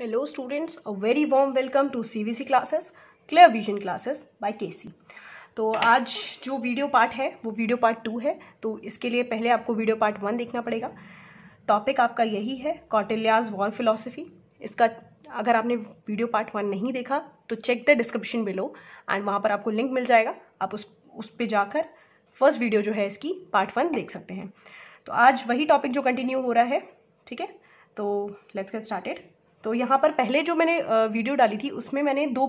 very students, welcome to C V C CVC clear vision Vision by K C तो आज जो video part है वो video part two है तो इसके लिए पहले आपको वीडियो पार्ट वन देखना पड़ेगा टॉपिक आपका यही है कौटिल्याज वॉर फिलोसफी इसका अगर आपने वीडियो पार्ट वन नहीं देखा तो check the description below and वहाँ पर आपको लिंक मिल जाएगा आप उस उस पर जाकर फर्स्ट वीडियो जो है इसकी पार्ट वन देख सकते हैं तो आज वही टॉपिक जो कंटिन्यू हो रहा है ठीक है तो लेट्स गेट स्टार्टेड तो यहाँ पर पहले जो मैंने वीडियो डाली थी उसमें मैंने दो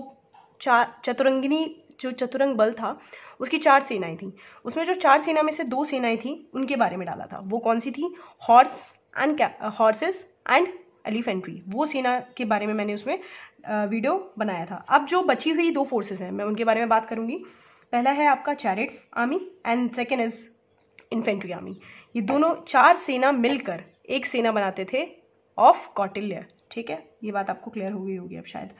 चार चतुरंगिनी जो चतुरंग बल था उसकी चार सेनाएं थी उसमें जो चार सेना में से दो सेनाएं थी उनके बारे में डाला था वो कौन सी थी horse and horses and elephantry वो सेना के बारे में मैंने उसमें वीडियो बनाया था अब जो बची हुई दो फोर्सेस हैं मैं उनके बारे में बात करूंगी पहला है आपका chariot army and second is infantry army ये दोनों चार सेना मिलकर एक सेना बनाते थे ऑफ कौटिल्य ठीक है ये बात आपको क्लियर हो गई होगी अब शायद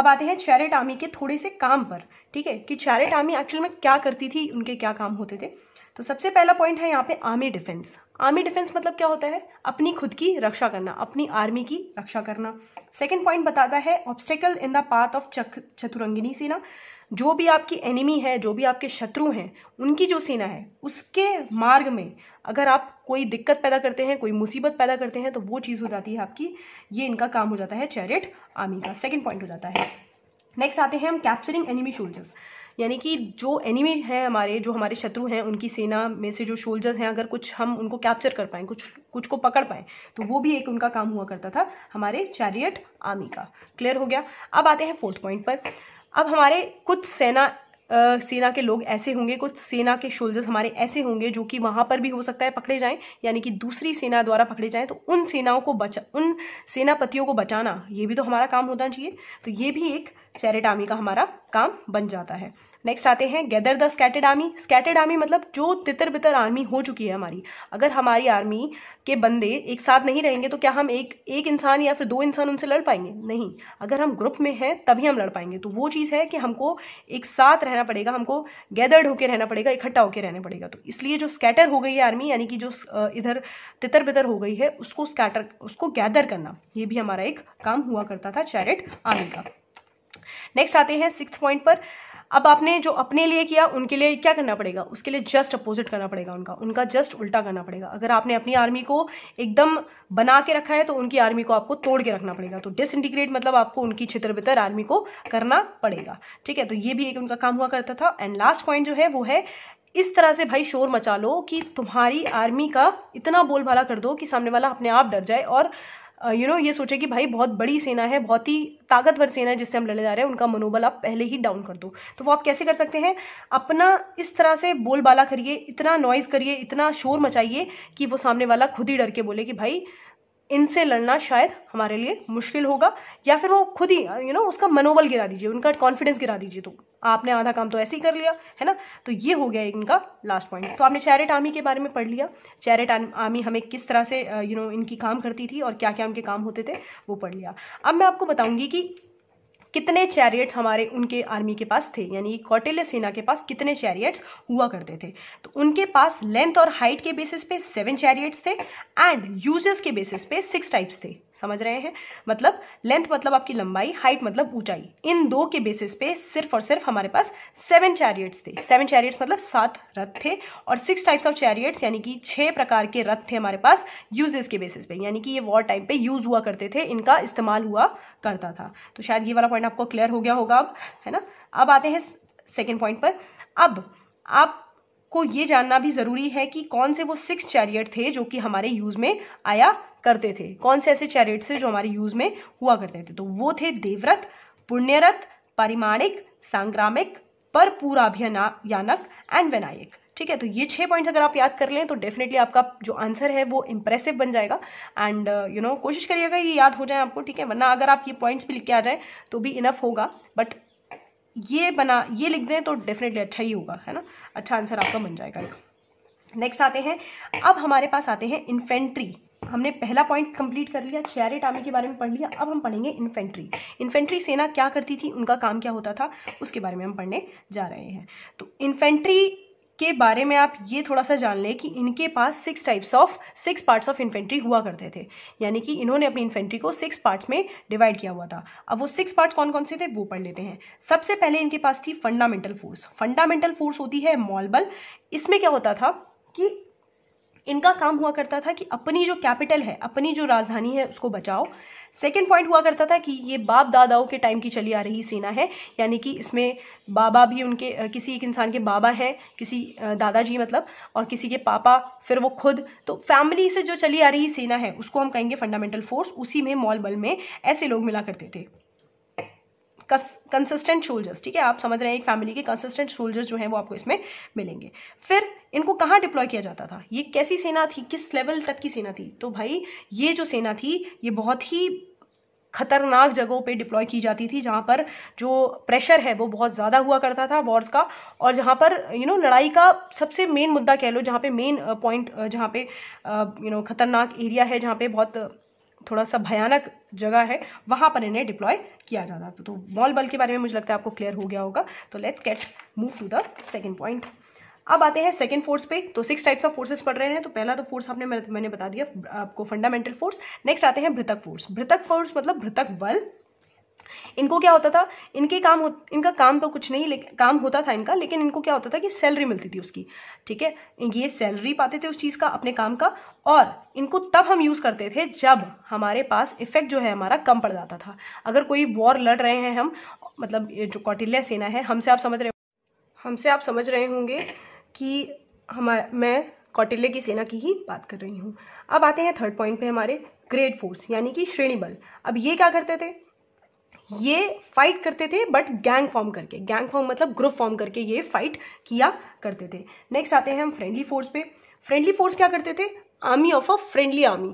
अब आते हैं चैरेट आर्मी के थोड़े से काम पर ठीक है कि चैरेट आर्मी एक्चुअल में क्या करती थी उनके क्या काम होते थे तो सबसे पहला पॉइंट है यहाँ पे आर्मी डिफेंस आर्मी डिफेंस मतलब क्या होता है अपनी खुद की रक्षा करना अपनी आर्मी की रक्षा करना सेकेंड पॉइंट बताता है obstacle in the path of चतुरंगिनी सेना जो भी आपकी एनिमी है जो भी आपके शत्रु हैं उनकी जो सेना है उसके मार्ग में अगर आप कोई दिक्कत पैदा करते हैं कोई मुसीबत पैदा करते हैं तो वो चीज़ हो जाती है आपकी ये इनका काम हो जाता है चैरिट आर्मी का सेकेंड पॉइंट हो जाता है नेक्स्ट आते हैं हम कैप्चरिंग एनिमी शोल्जर्स यानी कि जो एनिमी हैं हमारे जो हमारे शत्रु हैं उनकी सेना में से जो शोल्जर्स हैं अगर कुछ हम उनको कैप्चर कर पाएँ कुछ कुछ को पकड़ पाएँ तो वो भी एक उनका काम हुआ करता था हमारे चैरियट आर्मी का क्लियर हो गया अब आते हैं फोर्थ पॉइंट पर अब हमारे कुछ सेना आ, सेना के लोग ऐसे होंगे कुछ सेना के शोल्जर्स हमारे ऐसे होंगे जो कि वहाँ पर भी हो सकता है पकड़े जाएं यानी कि दूसरी सेना द्वारा पकड़े जाएं तो उन सेनाओं को बचा उन सेनापतियों को बचाना ये भी तो हमारा काम होना चाहिए तो ये भी एक चैरिटामी आर्मी का हमारा काम बन जाता है नेक्स्ट आते हैं gather the scattered army scattered army मतलब जो तितर बितर आर्मी हो चुकी है हमारी अगर हमारी आर्मी के बंदे एक साथ नहीं रहेंगे तो क्या हम एक एक इंसान या फिर दो इंसान उनसे लड़ पाएंगे नहीं अगर हम ग्रुप में हैं तभी हम लड़ पाएंगे तो वो चीज़ है कि हमको एक साथ रहना पड़ेगा हमको गैदर्ड होकर रहना पड़ेगा इकट्ठा होकर रहना पड़ेगा तो इसलिए जो स्कैटर हो गई है आर्मी यानी कि जो इधर तितर बितर हो गई है उसको स्कैटर उसको गैदर करना ये भी हमारा एक काम हुआ करता था चैरिट आर्मी का नेक्स्ट आते हैं सिक्स पॉइंट पर अब आपने जो अपने लिए किया उनके लिए क्या करना पड़ेगा उसके लिए जस्ट अपोजिट करना पड़ेगा उनका उनका जस्ट उल्टा करना पड़ेगा अगर आपने अपनी आर्मी को एकदम बना के रखा है तो उनकी आर्मी को आपको तोड़ के रखना पड़ेगा तो डिसइंटीग्रेट मतलब आपको उनकी छितर बितर आर्मी को करना पड़ेगा ठीक है तो ये भी एक उनका काम हुआ करता था एंड लास्ट पॉइंट जो है वो है इस तरह से भाई शोर मचा लो कि तुम्हारी आर्मी का इतना बोलभाला कर दो कि सामने वाला अपने आप डर जाए और यू नो ये सोचे कि भाई बहुत बड़ी सेना है बहुत ही ताकतवर सेना है जिससे हम लड़ने जा रहे हैं उनका मनोबल आप पहले ही डाउन कर दो तो वो आप कैसे कर सकते हैं अपना इस तरह से बोलबाला करिए इतना नॉइज़ करिए इतना शोर मचाइए कि वो सामने वाला खुद ही डर के बोले कि भाई इनसे लड़ना शायद हमारे लिए मुश्किल होगा या फिर वो खुद ही यू you नो know, उसका मनोबल गिरा दीजिए उनका कॉन्फिडेंस गिरा दीजिए तो आपने आधा काम तो ऐसे ही कर लिया है ना तो ये हो गया इनका लास्ट पॉइंट तो आपने चैरेट आर्मी के बारे में पढ़ लिया चैरेट आर्मी हमें किस तरह से यू uh, नो know, इनकी काम करती थी और क्या क्या उनके काम होते थे वो पढ़ लिया अब मैं आपको बताऊंगी कि कितने चैरियट्स हमारे उनके आर्मी के पास थे यानी कौटिल्य सेना के पास कितने चैरियट्स हुआ करते थे तो उनके पास लेंथ और हाइट के बेसिस पे सेवन चैरियट्स थे एंड यूजेस के बेसिस पे सिक्स टाइप्स थे समझ रहे हैं मतलब लेंथ मतलब आपकी लंबाई हाइट मतलब ऊंचाई इन दो के बेसिस पे सिर्फ और सिर्फ हमारे पास सेवन चैरियट्स थे सेवन चैरियट्स मतलब सात रथ थे और सिक्स टाइप्स ऑफ चैरियट्स यानी कि छह प्रकार के रथ थे हमारे पास यूजेस के बेसिस पे यानी कि ये वॉर टाइम पे यूज हुआ करते थे इनका इस्तेमाल हुआ करता था तो शायद ये वाला पॉइंट आपको क्लियर हो गया होगा अब है ना अब आते हैं सेकेंड पॉइंट पर अब आप को ये जानना भी ज़रूरी है कि कौन से वो सिक्स चैरियट थे जो कि हमारे यूज़ में आया करते थे कौन से ऐसे चैरियट थे जो हमारे यूज़ में हुआ करते थे तो वो थे देवरत पुण्यरथ परिमाणिक सांग्रामिक पर पूराभियानक एंड विनायक ठीक है तो ये छह पॉइंट्स अगर आप याद कर लें तो डेफिनेटली आपका जो आंसर है वो इंप्रेसिव बन जाएगा एंड यू नो कोशिश करिएगा ये याद हो जाए आपको ठीक है वरना अगर आप ये पॉइंट्स भी लिख के आ जाए तो भी इनफ होगा बट ये बना ये लिख दें तो डेफिनेटली अच्छा ही होगा है ना अच्छा आंसर आपका बन जाएगा नेक्स्ट आते हैं अब हमारे पास आते हैं इन्फेंट्री हमने पहला पॉइंट कंप्लीट कर लिया चैरेट आर्मी के बारे में पढ़ लिया अब हम पढ़ेंगे इन्फेंट्री इन्फेंट्री सेना क्या करती थी उनका काम क्या होता था उसके बारे में हम पढ़ने जा रहे हैं तो इन्फेंट्री के बारे में आप ये थोड़ा सा जान लें कि इनके पास six types of six parts of infantry हुआ करते थे यानी कि इन्होंने अपनी इन्फेंट्री को सिक्स पार्ट्स में डिवाइड किया हुआ था अब वो सिक्स पार्ट्स कौन कौन से थे वो पढ़ लेते हैं सबसे पहले इनके पास थी फंडामेंटल फोर्स फंडामेंटल फोर्स होती है मॉल बल इसमें क्या होता था कि इनका काम हुआ करता था कि अपनी जो कैपिटल है अपनी जो राजधानी है उसको बचाओ सेकेंड पॉइंट हुआ करता था कि ये बाप दादाओं के टाइम की चली आ रही सेना है यानी कि इसमें बाबा भी उनके किसी एक इंसान के बाबा है किसी दादाजी मतलब और किसी के पापा फिर वो खुद तो फैमिली से जो चली आ रही सेना है उसको हम कहेंगे फंडामेंटल फोर्स उसी में मॉल बल में ऐसे लोग मिला करते थे कंसिस्टेंट सोल्जर्स ठीक है आप समझ रहे हैं एक फैमिली के कंसिस्टेंट सोल्जर्स जो हैं वो आपको इसमें मिलेंगे फिर इनको कहाँ डिप्लॉय किया जाता था ये कैसी सेना थी किस लेवल तक की सेना थी तो भाई ये जो सेना थी ये बहुत ही खतरनाक जगहों पे डिप्लॉय की जाती थी जहाँ पर जो प्रेशर है वो बहुत ज़्यादा हुआ करता था वॉर्स का और जहाँ पर यू you नो know, लड़ाई का सबसे मेन मुद्दा कह लो जहाँ पे मेन पॉइंट जहाँ पे यू uh, नो खतरनाक एरिया है जहाँ पे बहुत थोड़ा सा भयानक जगह है वहाँ पर इन्हें डिप्लॉय किया जाता था तो बॉल बल के बारे में मुझे लगता है आपको क्लियर हो गया होगा तो let's get move to the second point अब आते हैं सेकेंड फोर्स पे तो सिक्स टाइप्स ऑफ फोर्सेस पढ़ रहे हैं तो पहला तो फोर्स आपने मैंने बता दिया आपको फंडामेंटल फोर्स नेक्स्ट आते हैं भृतक फोर्स भृतक फोर्स मतलब भृतक बल इनको क्या होता था इनके काम इनका काम तो कुछ नहीं लेकिन काम होता था इनका लेकिन इनको क्या होता था कि सैलरी मिलती थी उसकी ठीक है ये सैलरी पाते थे उस चीज़ का अपने काम का और इनको तब हम यूज़ करते थे जब हमारे पास इफेक्ट जो है हमारा कम पड़ जाता था अगर कोई वॉर लड़ रहे हैं हम मतलब जो कौटिल्य सेना है हमसे आप समझ रहे हमसे आप समझ रहे होंगे कि हम मैं कौटिल्य की सेना की ही बात कर रही हूँ अब आते हैं थर्ड पॉइंट पे हमारे ग्रेड फोर्स यानी कि श्रेणी बल अब ये क्या करते थे ये फाइट करते थे बट गैंग फॉर्म करके गैंग फॉर्म मतलब ग्रुप फॉर्म करके ये फाइट किया करते थे नेक्स्ट आते हैं हम फ्रेंडली फोर्स पे फ्रेंडली फोर्स क्या करते थे army of a friendly army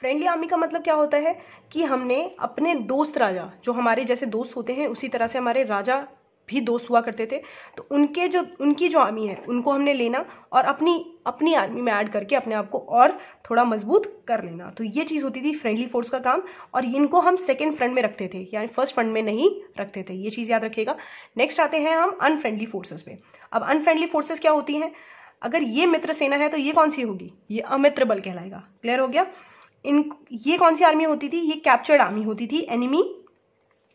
friendly army का मतलब क्या होता है कि हमने अपने दोस्त राजा जो हमारे जैसे दोस्त होते हैं उसी तरह से हमारे राजा भी दोस्त हुआ करते थे तो उनके जो उनकी जो आर्मी है उनको हमने लेना और अपनी अपनी आर्मी में ऐड करके अपने आप को और थोड़ा मजबूत कर लेना तो ये चीज़ होती थी फ्रेंडली फोर्स का काम और इनको हम सेकेंड फ्रंट में रखते थे यानी फर्स्ट फ्रंट में नहीं रखते थे ये चीज़ याद रखिएगा नेक्स्ट आते हैं हम अनफ्रेंडली फोर्सेज पे अब अनफ्रेंडली फोर्सेज क्या होती हैं अगर ये मित्र सेना है तो ये कौन सी होगी ये अमित्र बल कहलाएगा क्लियर हो गया इन ये कौन सी आर्मी होती थी ये कैप्चर्ड आर्मी होती थी एनिमी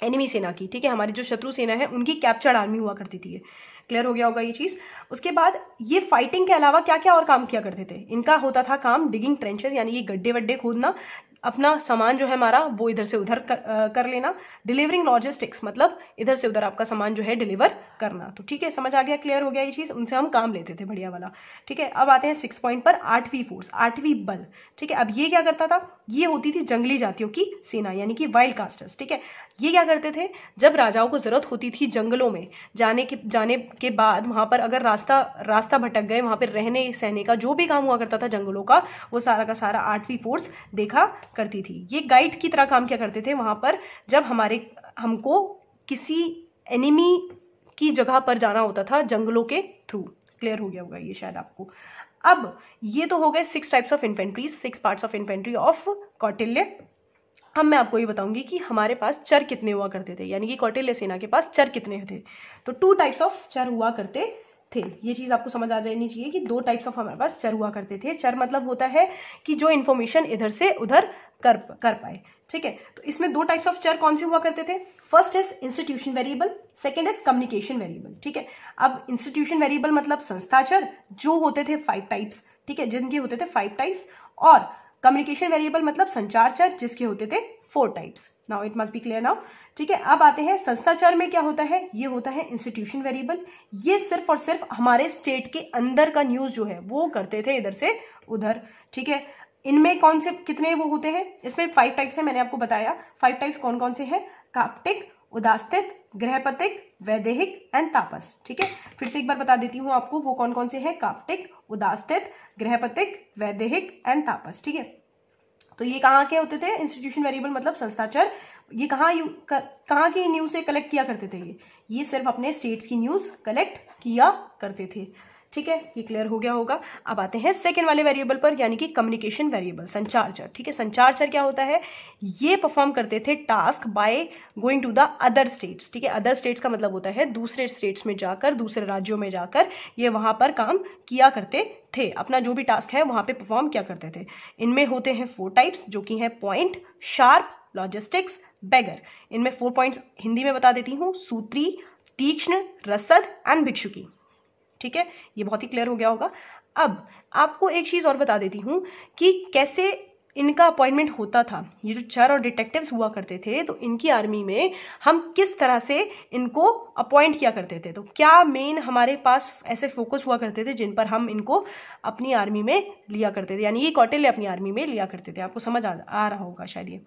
एनिमी सेना की ठीक है हमारी जो शत्रु सेना है उनकी कैप्चर्ड आर्मी हुआ करती थी क्लियर हो गया होगा ये चीज़ उसके बाद ये फाइटिंग के अलावा क्या क्या और काम किया करते थे इनका होता था काम डिगिंग ट्रेंचेस यानी ये गड्ढे वड्डे खोदना अपना सामान जो है हमारा वो इधर से उधर कर, आ, कर लेना डिलीवरिंग लॉजिस्टिक्स मतलब इधर से उधर आपका सामान जो है डिलीवर करना तो ठीक है समझ आ गया क्लियर हो गया ये चीज़ उनसे हम काम लेते थे बढ़िया वाला ठीक है अब आते हैं सिक्स पॉइंट पर आठवीं फोर्स आठवीं बल ठीक है अब ये क्या करता था ये होती थी जंगली जातियों की सेना यानी कि वाइल्ड कास्टर्स ठीक है ये क्या करते थे जब राजाओं को ज़रूरत होती थी जंगलों में जाने के जाने के बाद वहां पर अगर रास्ता रास्ता भटक गए वहां पर रहने सहने का जो भी काम हुआ करता था जंगलों का वो सारा का सारा आठवीं फोर्स देखा करती थी ये गाइड की तरह काम क्या करते थे वहां पर जब हमारे हमको किसी एनिमी की जगह पर जाना होता था जंगलों के थ्रू क्लियर हो गया होगा ये शायद आपको अब ये तो हो गए six types of infantry six parts of infantry of Kautilya अब मैं आपको ये बताऊंगी कि हमारे पास चर कितने हुआ करते थे यानी कि कौटिल्य सेना के पास चर कितने थे तो टू टाइप्स ऑफ चर हुआ करते थे ये चीज आपको समझ आ जानी चाहिए कि दो टाइप्स ऑफ हमारे पास चर हुआ करते थे चर मतलब होता है कि जो इन्फॉर्मेशन इधर से उधर कर कर पाए ठीक है तो इसमें दो टाइप्स ऑफ चर कौन से हुआ करते थे first is institution variable second is communication variable ठीक है अब इंस्टीट्यूशन वेरिएबल मतलब संस्थाचर जो होते थे फाइव टाइप्स ठीक है जिनके होते थे फाइव टाइप्स और कम्युनिकेशन वेरिएबल मतलब संचार चर जिसके होते थे four types now it must be clear now ठीक है अब आते हैं संस्थाचार में क्या होता है ये होता है इंस्टीट्यूशन वेरिएबल ये सिर्फ और सिर्फ हमारे स्टेट के अंदर का न्यूज जो है वो करते थे इधर से उधर ठीक है इनमें कौन से कितने वो होते हैं इसमें फाइव टाइप्स है मैंने आपको बताया फाइव टाइप्स कौन कौन से हैं काप्टिक उदास्तित ग्रहपतिक वैदेहिक एंड तापस ठीक है फिर से एक बार बता देती हूँ आपको वो कौन कौन से हैं काप्तिक उदास्तित ग्रहपतिक वैदेहिक एंड तापस ठीक है तो ये कहाँ के होते थे इंस्टीट्यूशन वेरिएबल मतलब संस्थाचर ये कहाँ कहाँ की न्यूज से कलेक्ट किया करते थे ये ये सिर्फ अपने स्टेट्स की न्यूज कलेक्ट किया करते थे ठीक है ये क्लियर हो गया होगा अब आते हैं सेकेंड वाले वेरिएबल पर यानी कि कम्युनिकेशन वेरिएबल संचार चर ठीक है संचार चर क्या होता है ये परफॉर्म करते थे task by going to the other states ठीक है अदर स्टेट्स का मतलब होता है दूसरे स्टेट्स में जाकर दूसरे राज्यों में जाकर ये वहाँ पर काम किया करते थे अपना जो भी टास्क है वहाँ पर परफॉर्म किया करते थे इनमें होते हैं फोर टाइप्स जो कि हैं पॉइंट शार्प लॉजिस्टिक्स बेगर इनमें फोर पॉइंट्स हिंदी में बता देती हूँ सूत्री तीक्ष्ण रसद एंड भिक्षुकी ठीक है ये बहुत ही क्लियर हो गया होगा अब आपको एक चीज़ और बता देती हूँ कि कैसे इनका अपॉइंटमेंट होता था ये जो चर और डिटेक्टिव्स हुआ करते थे तो इनकी आर्मी में हम किस तरह से इनको अपॉइंट किया करते थे तो क्या मेन हमारे पास ऐसे फोकस हुआ करते थे जिन पर हम इनको अपनी आर्मी में लिया करते थे यानी ये कौटिल्य अपनी आर्मी में लिया करते थे आपको समझ आ, आ रहा होगा शायद ये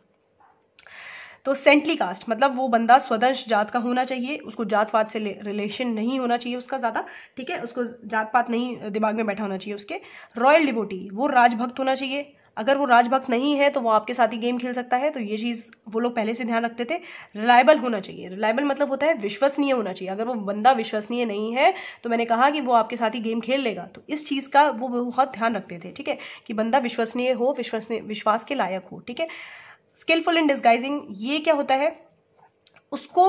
तो सेंटली कास्ट मतलब वो बंदा स्वदंश जात का होना चाहिए उसको पात से रिलेशन नहीं होना चाहिए उसका ज़्यादा ठीक है उसको जात पात नहीं दिमाग में बैठा होना चाहिए उसके रॉयल डिबोटी वो राजभक्त होना चाहिए अगर वो राजभक्त नहीं है तो वो आपके साथ ही गेम खेल सकता है तो ये चीज़ वो लोग पहले से ध्यान रखते थे रिलायबल होना चाहिए रिलायबल मतलब होता है विश्वसनीय होना चाहिए अगर वो बंदा विश्वसनीय नहीं है तो मैंने कहा कि वो आपके साथ ही गेम खेल लेगा तो इस चीज़ का वो बहुत ध्यान रखते थे ठीक है कि बंदा विश्वसनीय हो विश्वसनीय विश्वास के लायक हो ठीक है स्किलफुल इन डिस्गाइजिंग ये क्या होता है उसको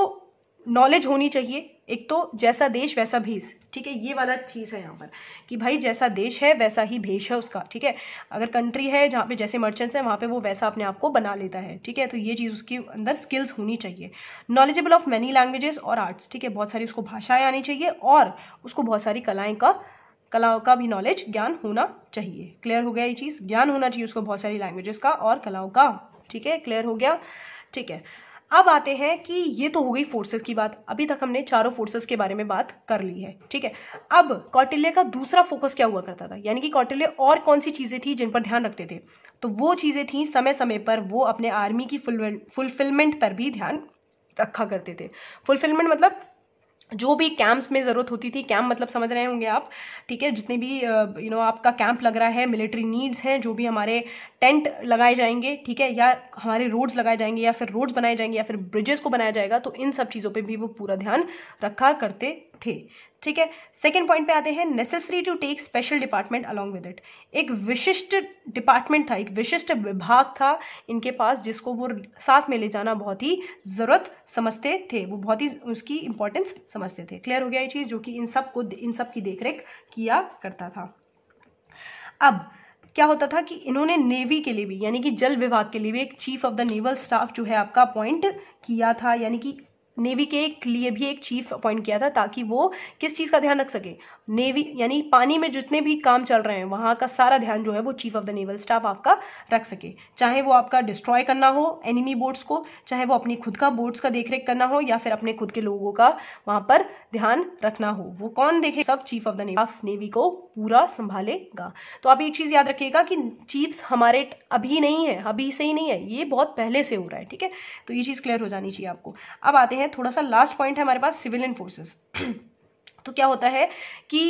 नॉलेज होनी चाहिए एक तो जैसा देश वैसा भेस ठीक है ये वाला चीज़ है यहाँ पर कि भाई जैसा देश है वैसा ही भेष है उसका ठीक है अगर कंट्री है जहाँ पे जैसे मर्चेंट्स हैं वहाँ पे वो वैसा अपने आप को बना लेता है ठीक है तो ये चीज़ उसके अंदर स्किल्स होनी चाहिए नॉलेजेबल ऑफ मैनी लैंग्वेजेस और आर्ट्स ठीक है बहुत सारी उसको भाषाएं आनी चाहिए और उसको बहुत सारी कलाएँ का कलाओं का भी नॉलेज ज्ञान होना चाहिए क्लियर हो गया ये चीज़ ज्ञान होना चाहिए उसको बहुत सारी लैंग्वेजेस का और कलाओं का ठीक है क्लियर हो गया ठीक है अब आते हैं कि ये तो हो गई फोर्सेस की बात अभी तक हमने चारों फोर्सेस के बारे में बात कर ली है ठीक है अब कौटिल्य का दूसरा फोकस क्या हुआ करता था यानी कि कौटिल्य और कौन सी चीज़ें थी जिन पर ध्यान रखते थे तो वो चीज़ें थी समय समय पर वो अपने आर्मी की फुलफिलमेंट पर भी ध्यान रखा करते थे फुलफिलमेंट मतलब जो भी कैंप्स में ज़रूरत होती थी कैंप मतलब समझ रहे होंगे आप ठीक है जितने भी यू uh, नो आपका कैंप लग रहा है मिलिट्री नीड्स हैं जो भी हमारे टेंट लगाए जाएंगे ठीक है या हमारे रोड्स लगाए जाएंगे या फिर रोड्स बनाए जाएंगे या फिर ब्रिजेस को बनाया जाएगा तो इन सब चीज़ों पर भी वो पूरा ध्यान रखा करते थे ठीक है सेकेंड पॉइंट पे आते हैं necessary to take special department along with it एक विशिष्ट डिपार्टमेंट था एक विशिष्ट विभाग था इनके पास जिसको वो साथ में ले जाना बहुत ही ज़रूरत समझते थे वो बहुत ही उसकी इंपॉर्टेंस समझते थे क्लियर हो गया ये चीज़ जो कि इन सब को इन सब की देखरेख किया करता था अब क्या होता था कि इन्होंने नेवी के लिए भी यानी कि जल विभाग के लिए भी एक chief of the naval staff जो है आपका अपॉइंट किया था यानी कि नेवी के लिए भी एक चीफ अपॉइंट किया था ताकि वो किस चीज़ का ध्यान रख सके नेवी यानी पानी में जितने भी काम चल रहे हैं वहाँ का सारा ध्यान जो है वो chief of the naval staff आपका रख सके चाहे वो आपका डिस्ट्रॉय करना हो एनिमी बोट्स को चाहे वो अपनी खुद का बोट्स का देखरेख करना हो या फिर अपने खुद के लोगों का वहाँ पर ध्यान रखना हो वो कौन देखे सब चीफ ऑफ द नेवी को पूरा संभालेगा तो आप एक चीज़ याद रखिएगा कि चीफ्स हमारे अभी नहीं है अभी से ही नहीं है ये बहुत पहले से हो रहा है ठीक है तो ये चीज़ क्लियर हो जानी चाहिए आपको अब आते हैं हैं थोड़ा सा लास्ट पॉइंट है हमारे पास सिविलियन फोर्सेस तो क्या होता है कि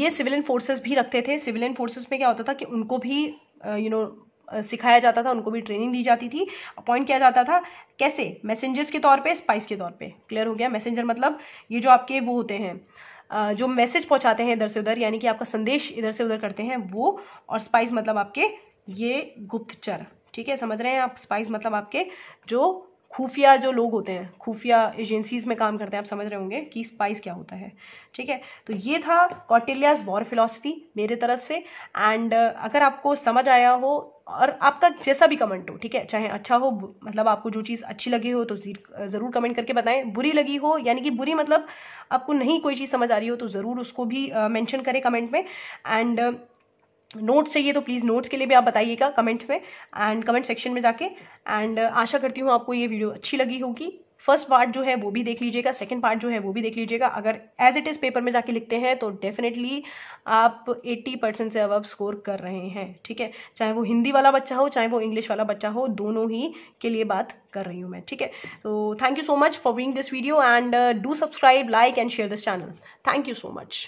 ये सिविलियन फोर्सेस भी रखते थे सिविलियन फोर्सेस में क्या होता था कि उनको भी यू uh, नो uh, सिखाया जाता था उनको भी ट्रेनिंग दी जाती थी अपॉइंट किया जाता था कैसे मैसेंजर्स के तौर पे स्पाइस के तौर पे क्लियर हो गया मैसेंजर मतलब ये जो आपके वो होते हैं uh, जो मैसेज पहुंचाते हैं इधर से उधर यानी कि आपका संदेश इधर से उधर करते हैं वो और स्पाइस मतलब आपके ये गुप्तचर ठीक है समझ रहे हैं आप स्पाइस मतलब आपके जो खुफिया जो लोग होते हैं खुफिया एजेंसीज में काम करते हैं आप समझ रहे होंगे कि स्पाइस क्या होता है ठीक है तो ये था कौटिल्यास वॉर फिलोसफी मेरे तरफ से एंड uh, अगर आपको समझ आया हो और आपका जैसा भी कमेंट हो ठीक है चाहे अच्छा हो मतलब आपको जो चीज़ अच्छी लगी हो तो uh, ज़रूर कमेंट करके बताएं बुरी लगी हो यानी कि बुरी मतलब आपको नहीं कोई चीज़ समझ आ रही हो तो ज़रूर उसको भी मैंशन uh, करें कमेंट में एंड नोट्स चाहिए तो प्लीज़ नोट्स के लिए भी आप बताइएगा कमेंट में एंड कमेंट सेक्शन में जाके एंड uh, आशा करती हूँ आपको ये वीडियो अच्छी लगी होगी फर्स्ट पार्ट जो है वो भी देख लीजिएगा सेकंड पार्ट जो है वो भी देख लीजिएगा अगर एज इट इज़ पेपर में जाके लिखते हैं तो डेफिनेटली आप 80 परसेंट से अब स्कोर कर रहे हैं ठीक है चाहे वो हिंदी वाला बच्चा हो चाहे वो इंग्लिश वाला बच्चा हो दोनों ही के लिए बात कर रही हूँ मैं ठीक है तो thank you so much for being this video and do subscribe like and share this channel thank you so much